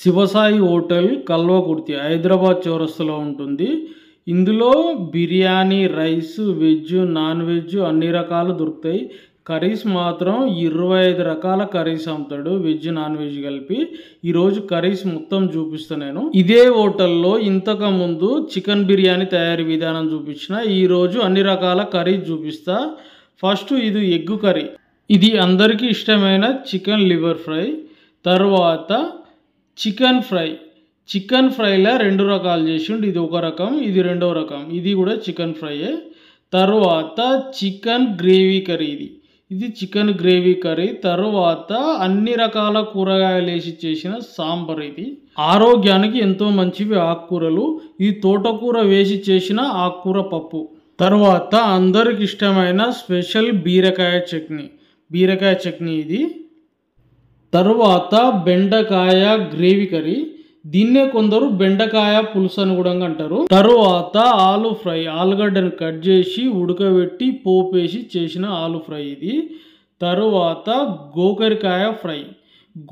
Shivasai hotel Kalwakurthy Hyderabad చౌరస్తలో ఉంటుంది ఇందులో biryani rice veg non veg అన్ని రకాలు దొరుకుతాయి కర్రీస్ మాత్రం ఇరవై ఐదు రకాల కర్రీస్ అమ్ముతాడు వెజ్ నాన్ వెజ్ కలిపి ఈరోజు కర్రీస్ మొత్తం చూపిస్తాను నేను ఇదే హోటల్లో ఇంతకు ముందు చికెన్ బిర్యానీ తయారీ విధానం చూపించిన ఈరోజు అన్ని రకాల కర్రీస్ చూపిస్తా ఫస్ట్ ఇది ఎగ్ కర్రీ ఇది అందరికీ ఇష్టమైన చికెన్ లివర్ ఫ్రై తర్వాత చికెన్ ఫ్రై చికెన్ ఫ్రైలో రెండు రకాలు చేసిండు ఇది ఒక రకం ఇది రెండో రకం ఇది కూడా చికెన్ ఫ్రైయే తర్వాత చికెన్ గ్రేవీ కర్రీ ఇది ఇది చికెన్ గ్రేవీ కర్రీ తర్వాత అన్ని రకాల కూరగాయలు వేసి చేసిన సాంబార్ ఇది ఆరోగ్యానికి ఎంతో మంచివి ఆకుకూరలు ఈ తోటకూర వేసి చేసిన ఆకుకూర పప్పు తర్వాత అందరికి ఇష్టమైన స్పెషల్ బీరకాయ చట్నీ బీరకాయ చట్నీ ఇది తర్వాత బెండకాయ గ్రేవీ కర్రీ దీన్నే కొందరు బెండకాయ పులుసు అని కూడా అంటారు తరువాత ఆలు ఫ్రై ఆలుగడ్డను కట్ చేసి ఉడకబెట్టి పోపేసి చేసిన ఆలు ఫ్రై ఇది తరువాత గోకరికాయ ఫ్రై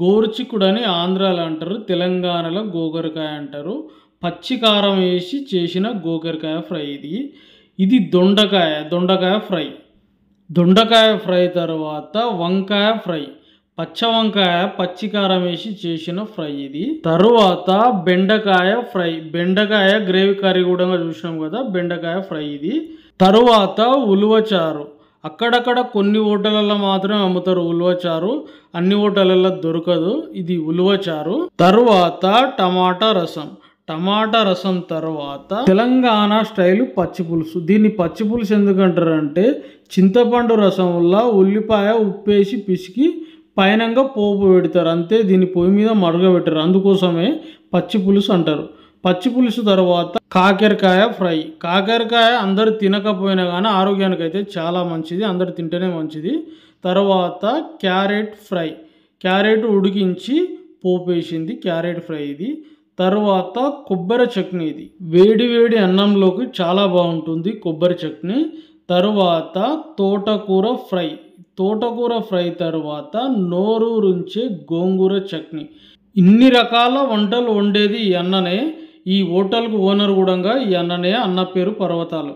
గోరుచిక్కుడని ఆంధ్రాలో అంటారు తెలంగాణలో గోకరికాయ అంటారు పచ్చికారం వేసి చేసిన గోకరికాయ ఫ్రై ఇది ఇది దొండకాయ దొండకాయ ఫ్రై దొండకాయ ఫ్రై తర్వాత వంకాయ ఫ్రై పచ్చవంకాయ పచ్చికారం వేసి చేసిన ఫ్రై ఇది తరువాత బెండకాయ ఫ్రై బెండకాయ గ్రేవీ కర్రీ కూడా చూసినాం కదా బెండకాయ ఫ్రై ఇది తరువాత ఉలువచారు అక్కడక్కడ కొన్ని హోటళ్ళల్లో మాత్రమే అమ్ముతారు ఉలువచారు అన్ని హోటళ్ళల్లో దొరకదు ఇది ఉలువచారు తరువాత టమాటా రసం టమాటా రసం తర్వాత తెలంగాణ స్టైల్ పులుసు దీన్ని పచ్చి పులుసు ఎందుకంటారంటే చింతపండు రసం వల్ల ఉల్లిపాయ ఉప్పేసి పిసికి పైనంగా పోపు పెడతారు అంతే దీన్ని పొయ్యి మీద మరగబెట్టారు అందుకోసమే పచ్చి పులుసు అంటారు పచ్చి పులుసు తర్వాత కాకరకాయ ఫ్రై కాకరకాయ అందరు తినకపోయినా కానీ ఆరోగ్యానికి అయితే చాలా మంచిది అందరు తింటేనే మంచిది తర్వాత క్యారెట్ ఫ్రై క్యారెట్ ఉడికించి పోపు వేసింది క్యారెట్ ఫ్రై ఇది తర్వాత కొబ్బరి చట్నీ ఇది వేడి వేడి అన్నంలోకి చాలా బాగుంటుంది కొబ్బరి చట్నీ తర్వాత తోటకూర ఫ్రై తోటకూర ఫ్రై తర్వాత నోరు రుంచే గోంగూర చట్నీ ఇన్ని రకాల వంటలు వండేది ఈ అన్ననే ఈ హోటల్కు ఓనర్ కూడా ఈ అన్ననే అన్న పేరు పర్వతాలు